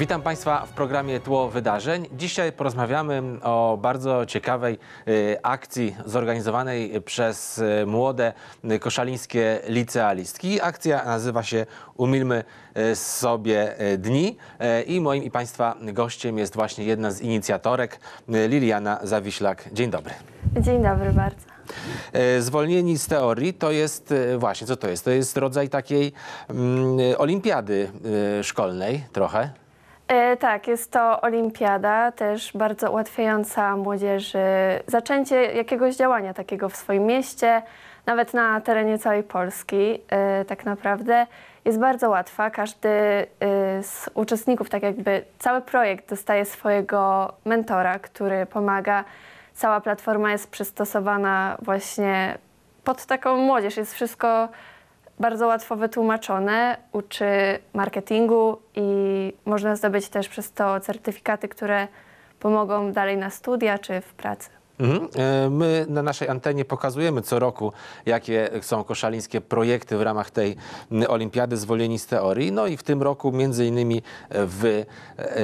Witam Państwa w programie Tło Wydarzeń. Dzisiaj porozmawiamy o bardzo ciekawej y, akcji zorganizowanej przez y, młode koszalińskie licealistki. Akcja nazywa się Umilmy y, sobie dni i moim i Państwa gościem jest właśnie jedna z inicjatorek, Liliana Zawiślak. Dzień dobry. Dzień dobry bardzo. Zwolnieni z teorii to jest właśnie, co to jest? To jest rodzaj takiej mm, olimpiady y, szkolnej trochę. E, tak, jest to olimpiada, też bardzo ułatwiająca młodzieży zaczęcie jakiegoś działania takiego w swoim mieście, nawet na terenie całej Polski e, tak naprawdę. Jest bardzo łatwa, każdy e, z uczestników, tak jakby cały projekt dostaje swojego mentora, który pomaga. Cała platforma jest przystosowana właśnie pod taką młodzież, jest wszystko bardzo łatwo wytłumaczone, uczy marketingu i można zdobyć też przez to certyfikaty, które pomogą dalej na studia czy w pracy. Mhm. E, my na naszej antenie pokazujemy co roku, jakie są koszalińskie projekty w ramach tej Olimpiady Zwolnieni z Teorii. No i w tym roku między innymi e, wy e,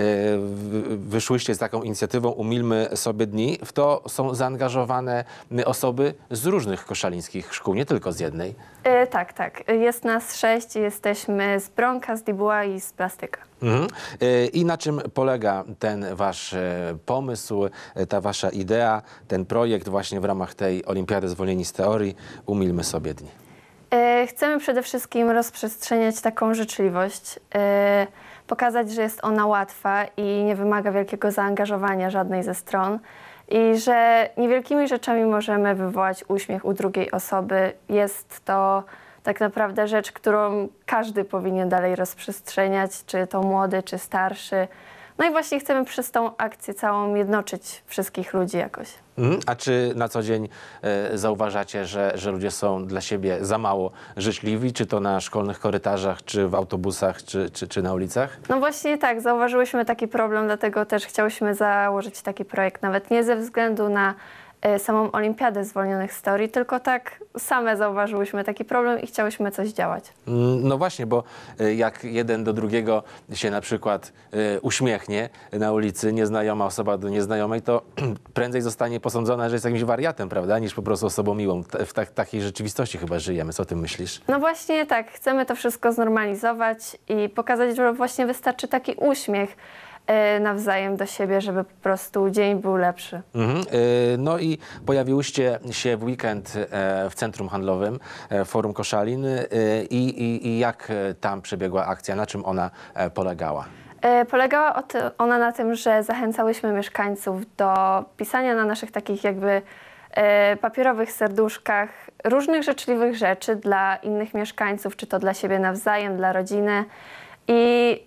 wyszłyście z taką inicjatywą Umilmy sobie dni. W to są zaangażowane osoby z różnych koszalińskich szkół, nie tylko z jednej. tak, tak. Jest nas sześć. Jesteśmy z Bronka, z Dibuła i z Plastyka. Mhm. I na czym polega ten wasz pomysł, ta wasza idea? ten projekt właśnie w ramach tej Olimpiady Zwolnieni z Teorii Umilmy sobie dni? E, chcemy przede wszystkim rozprzestrzeniać taką życzliwość, e, pokazać, że jest ona łatwa i nie wymaga wielkiego zaangażowania żadnej ze stron i że niewielkimi rzeczami możemy wywołać uśmiech u drugiej osoby. Jest to tak naprawdę rzecz, którą każdy powinien dalej rozprzestrzeniać, czy to młody, czy starszy. No i właśnie chcemy przez tą akcję całą jednoczyć wszystkich ludzi jakoś. Mm, a czy na co dzień e, zauważacie, że, że ludzie są dla siebie za mało życzliwi, czy to na szkolnych korytarzach, czy w autobusach, czy, czy, czy na ulicach? No właśnie tak, zauważyłyśmy taki problem, dlatego też chciałyśmy założyć taki projekt, nawet nie ze względu na E, samą olimpiadę zwolnionych z teorii, tylko tak same zauważyłyśmy taki problem i chciałyśmy coś działać. Mm, no właśnie, bo e, jak jeden do drugiego się na przykład e, uśmiechnie na ulicy, nieznajoma osoba do nieznajomej, to prędzej zostanie posądzona, że jest jakimś wariatem, prawda, niż po prostu osobą miłą. W tak, takiej rzeczywistości chyba żyjemy. Co o tym myślisz? No właśnie tak, chcemy to wszystko znormalizować i pokazać, że właśnie wystarczy taki uśmiech, Y, nawzajem do siebie, żeby po prostu dzień był lepszy. Mhm. Y, no i pojawiłyście się w weekend e, w centrum handlowym e, Forum Koszalin y, i, i, i jak tam przebiegła akcja, na czym ona e, polegała? Polegała ona na tym, że zachęcałyśmy mieszkańców do pisania na naszych takich jakby papierowych serduszkach różnych życzliwych rzeczy dla innych mieszkańców, czy to dla siebie nawzajem, dla rodziny. I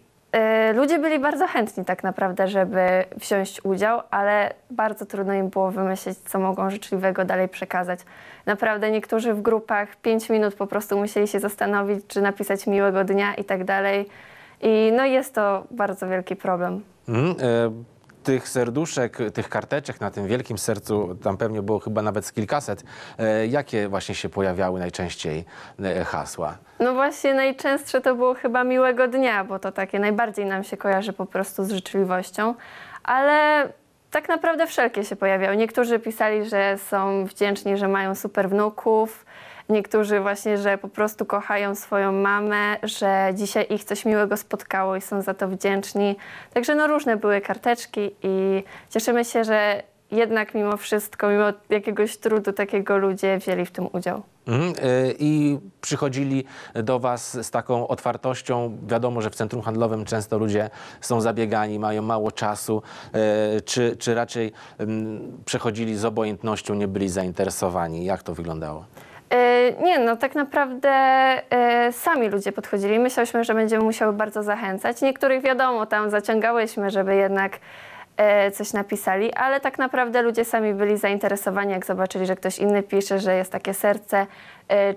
Ludzie byli bardzo chętni tak naprawdę, żeby wziąć udział, ale bardzo trudno im było wymyślić, co mogą życzliwego dalej przekazać. Naprawdę niektórzy w grupach 5 minut po prostu musieli się zastanowić, czy napisać miłego dnia i tak dalej. I no jest to bardzo wielki problem. Mm, y tych serduszek, tych karteczek na tym wielkim sercu, tam pewnie było chyba nawet z kilkaset, e, jakie właśnie się pojawiały najczęściej e, hasła? No właśnie najczęstsze to było chyba miłego dnia, bo to takie najbardziej nam się kojarzy po prostu z życzliwością, ale tak naprawdę wszelkie się pojawiały. Niektórzy pisali, że są wdzięczni, że mają super wnuków, Niektórzy właśnie, że po prostu kochają swoją mamę, że dzisiaj ich coś miłego spotkało i są za to wdzięczni. Także no różne były karteczki i cieszymy się, że jednak mimo wszystko, mimo jakiegoś trudu takiego ludzie wzięli w tym udział. Mhm, e, I przychodzili do Was z taką otwartością. Wiadomo, że w centrum handlowym często ludzie są zabiegani, mają mało czasu, e, czy, czy raczej mm, przechodzili z obojętnością, nie byli zainteresowani. Jak to wyglądało? E, nie, no tak naprawdę e, sami ludzie podchodzili. Myśleliśmy, że będziemy musiały bardzo zachęcać. Niektórych wiadomo, tam zaciągałyśmy, żeby jednak e, coś napisali, ale tak naprawdę ludzie sami byli zainteresowani, jak zobaczyli, że ktoś inny pisze, że jest takie serce.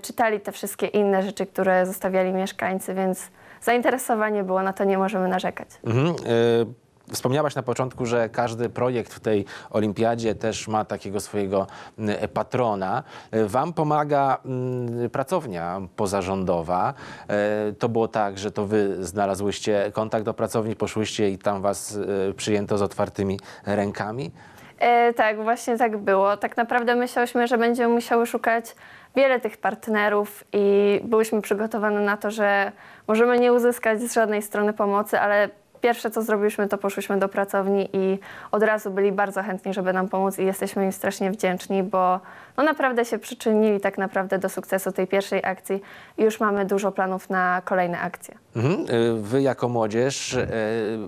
Czytali te wszystkie inne rzeczy, które zostawiali mieszkańcy, więc zainteresowanie było, na to nie możemy narzekać. Mhm. Y Wspomniałaś na początku, że każdy projekt w tej olimpiadzie też ma takiego swojego mm, e, patrona. E, wam pomaga mm, pracownia pozarządowa. E, to było tak, że to wy znalazłyście kontakt do pracowni, poszłyście i tam was przyjęto z otwartymi rękami? E, tak, właśnie tak było. Tak naprawdę myślałyśmy, że będziemy musiały szukać wiele tych partnerów i byłyśmy przygotowane na to, że możemy nie uzyskać z żadnej strony pomocy, ale Pierwsze, co zrobiliśmy, to poszłyśmy do pracowni i od razu byli bardzo chętni, żeby nam pomóc i jesteśmy im strasznie wdzięczni, bo no naprawdę się przyczynili tak naprawdę do sukcesu tej pierwszej akcji i już mamy dużo planów na kolejne akcje. Mhm. Y, wy jako młodzież y,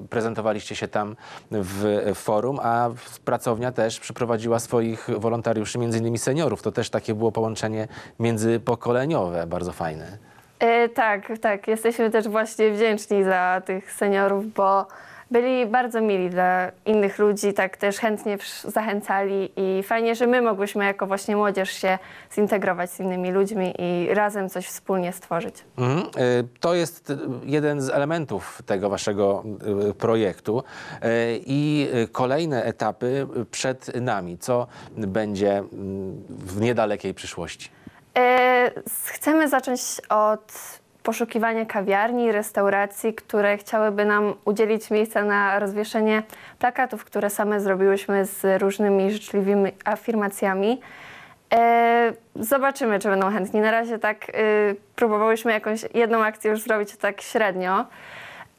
prezentowaliście się tam w forum, a pracownia też przyprowadziła swoich wolontariuszy, między innymi seniorów. To też takie było połączenie międzypokoleniowe, bardzo fajne. E, tak, tak. Jesteśmy też właśnie wdzięczni za tych seniorów, bo byli bardzo mili dla innych ludzi, tak też chętnie zachęcali i fajnie, że my mogłyśmy jako właśnie młodzież się zintegrować z innymi ludźmi i razem coś wspólnie stworzyć. Mm To jest jeden z elementów tego waszego e, projektu e, i kolejne etapy przed nami. Co będzie mm, w niedalekiej przyszłości? E, chcemy zacząć od poszukiwania kawiarni, restauracji, które chciałyby nam udzielić miejsca na rozwieszenie plakatów, które same zrobiłyśmy z różnymi życzliwymi afirmacjami. E, zobaczymy, czy będą chętni. Na razie tak y, próbowałyśmy jakąś jedną akcję już zrobić tak średnio.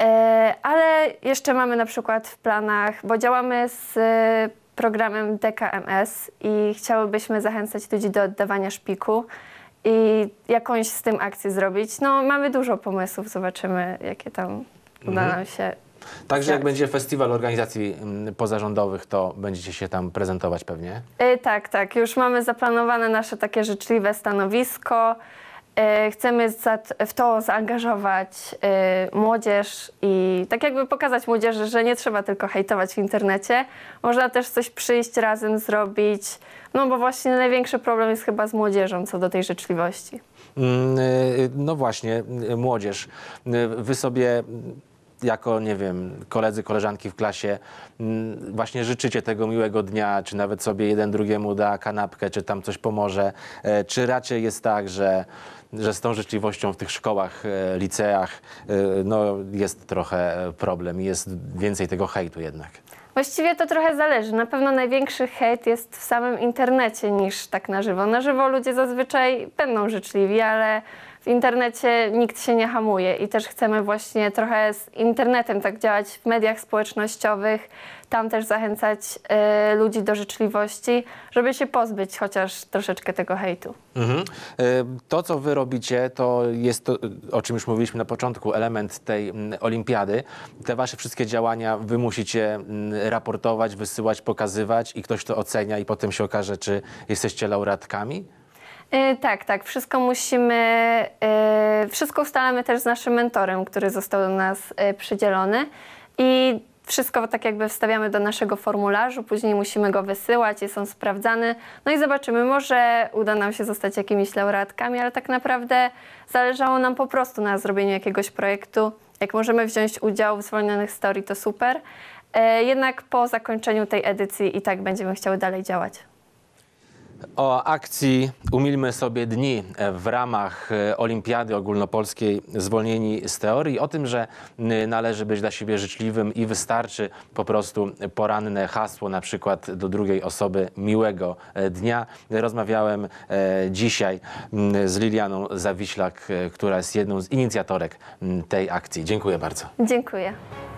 E, ale jeszcze mamy na przykład w planach, bo działamy z programem DKMS i chciałybyśmy zachęcać ludzi do oddawania szpiku i jakąś z tym akcję zrobić. No, mamy dużo pomysłów, zobaczymy, jakie tam uda mhm. nam się. Także jak będzie festiwal organizacji mm, pozarządowych, to będziecie się tam prezentować pewnie? Yy, tak, tak. Już mamy zaplanowane nasze takie życzliwe stanowisko. E, chcemy w to zaangażować e, młodzież i tak jakby pokazać młodzieży, że nie trzeba tylko hejtować w internecie. Można też coś przyjść razem, zrobić. No bo właśnie największy problem jest chyba z młodzieżą co do tej życzliwości. Mm, e, no właśnie, młodzież. Wy sobie jako, nie wiem, koledzy, koleżanki w klasie mm, właśnie życzycie tego miłego dnia, czy nawet sobie jeden drugiemu da kanapkę, czy tam coś pomoże, e, czy raczej jest tak, że, że z tą życzliwością w tych szkołach, e, liceach e, no, jest trochę problem i jest więcej tego hejtu jednak? Właściwie to trochę zależy. Na pewno największy hejt jest w samym internecie niż tak na żywo. Na żywo ludzie zazwyczaj będą życzliwi, ale w internecie nikt się nie hamuje i też chcemy właśnie trochę z internetem tak działać w mediach społecznościowych, tam też zachęcać y, ludzi do życzliwości, żeby się pozbyć chociaż troszeczkę tego hejtu. Mhm. Y, to, co wy robicie, to jest to, o czym już mówiliśmy na początku, element tej mm, olimpiady. Te wasze wszystkie działania wy musicie mm, raportować, wysyłać, pokazywać i ktoś to ocenia i potem się okaże, czy jesteście laureatkami? E, tak, tak. Wszystko musimy, e, wszystko ustalamy też z naszym mentorem, który został do nas e, przydzielony i wszystko tak jakby wstawiamy do naszego formularzu, później musimy go wysyłać, jest on sprawdzany. No i zobaczymy, może uda nam się zostać jakimiś laureatkami, ale tak naprawdę zależało nam po prostu na zrobieniu jakiegoś projektu. Jak możemy wziąć udział w zwolnionych story, to super. Jednak po zakończeniu tej edycji i tak będziemy chciały dalej działać. O akcji Umilmy sobie dni w ramach e, Olimpiady Ogólnopolskiej Zwolnieni z Teorii, o tym, że należy być dla siebie życzliwym i wystarczy po prostu poranne hasło, na przykład do drugiej osoby miłego e, dnia. Rozmawiałem e, dzisiaj z Lilianą Zawiślak, która jest jedną z inicjatorek tej akcji. Dziękuję bardzo. Dziękuję.